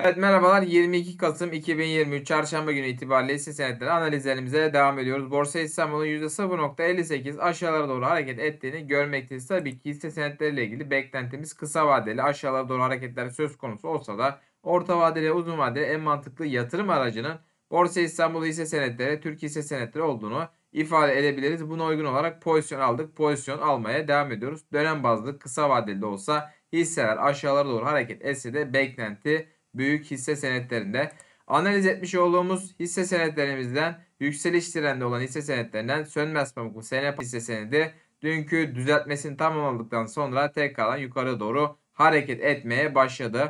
Evet merhabalar 22 Kasım 2023 Çarşamba günü itibariyle hisse senetleri analizlerimize devam ediyoruz. Borsa İstanbul'un %0.58 aşağılara doğru hareket ettiğini görmekteyiz. Tabii ki hisse senetleriyle ilgili beklentimiz kısa vadeli aşağılara doğru hareketler söz konusu olsa da orta vadeli uzun vadeli en mantıklı yatırım aracının Borsa İstanbul hisse senetleri, Türk hisse senetleri olduğunu ifade edebiliriz. Buna uygun olarak pozisyon aldık. Pozisyon almaya devam ediyoruz. Dönem bazlı kısa vadeli de olsa hisseler aşağılara doğru hareket etse de beklenti büyük hisse senetlerinde analiz etmiş olduğumuz hisse senetlerimizden yükseliş trendi olan hisse senetlerinden Sönmez Pamuklu Senep hisse senedi dünkü düzeltmesini tamamladıktan sonra tekrardan yukarı doğru hareket etmeye başladı.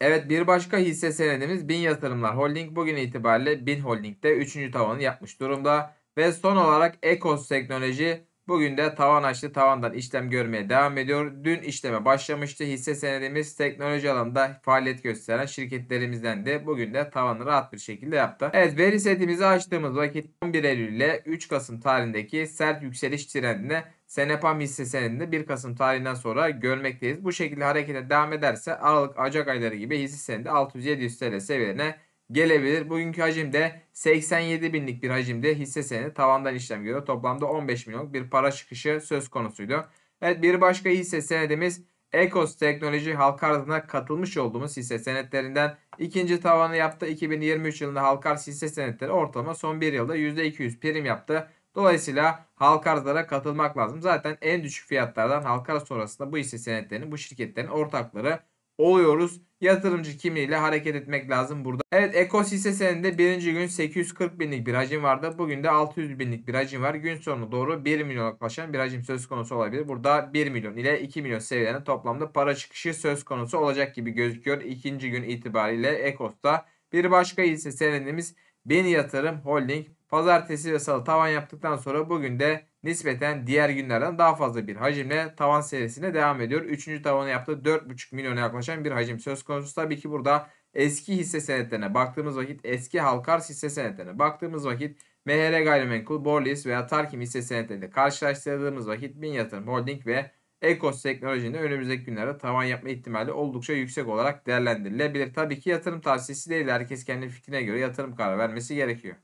Evet bir başka hisse senedimiz Bin Yatırımlar Holding bugün itibariyle Bin Holding'de 3. tavanı yapmış durumda. Ve son olarak Ekos Teknoloji Bugün de tavan açtı. Tavandan işlem görmeye devam ediyor. Dün işleme başlamıştı. Hisse senedimiz teknoloji alanında faaliyet gösteren şirketlerimizden de bugün de tavanı rahat bir şekilde yaptı. Evet veri setimizi açtığımız vakit 11 Eylül ile 3 Kasım tarihindeki sert yükseliş trendine Senepam hisse senedinde 1 Kasım tarihinden sonra görmekteyiz. Bu şekilde harekete devam ederse Aralık Acak ayları gibi hisse senedi 600-700 TL seviyene gelebilir. Bugünkü hacimde 87 binlik bir hacimde hisse senedi tavandan işlem görüyor. Toplamda 15 milyon bir para çıkışı söz konusuydu. Evet bir başka hisse senedimiz Ekos Teknoloji halka arzına katılmış olduğumuz hisse senetlerinden ikinci tavanı yaptı. 2023 yılında halka arz hisse senetleri ortalama son bir yılda %200 prim yaptı. Dolayısıyla halka arzlara katılmak lazım. Zaten en düşük fiyatlardan halka arz sonrasında bu hisse senetlerinin bu şirketlerin ortakları oluyoruz. Yatırımcı kimliğiyle hareket etmek lazım burada. Evet Ekos hisse senedinde birinci gün 840 binlik bir hacim vardı. Bugün de 600 binlik bir hacim var. Gün sonuna doğru 1 milyon yaklaşan bir hacim söz konusu olabilir. Burada 1 milyon ile 2 milyon seviyelerinde toplamda para çıkışı söz konusu olacak gibi gözüküyor. İkinci gün itibariyle Ekos'ta bir başka hisse senedimiz Bin Yatırım Holding. Pazartesi ve salı tavan yaptıktan sonra bugün de nispeten diğer günlerden daha fazla bir hacimle tavan serisine devam ediyor. Üçüncü tavanı yaptığı 4,5 milyona yaklaşan bir hacim söz konusu. Tabii ki burada eski hisse senetlerine baktığımız vakit eski halkar hisse senetlerine baktığımız vakit MHR Gayrimenkul, Borlis veya Tarkim hisse senetlerini karşılaştırdığımız vakit Bin Yatırım Holding ve Ekos Teknoloji'nin önümüzdeki günlerde tavan yapma ihtimali oldukça yüksek olarak değerlendirilebilir. Tabii ki yatırım tavsiyesi değil. Herkes kendi fikrine göre yatırım kararı vermesi gerekiyor.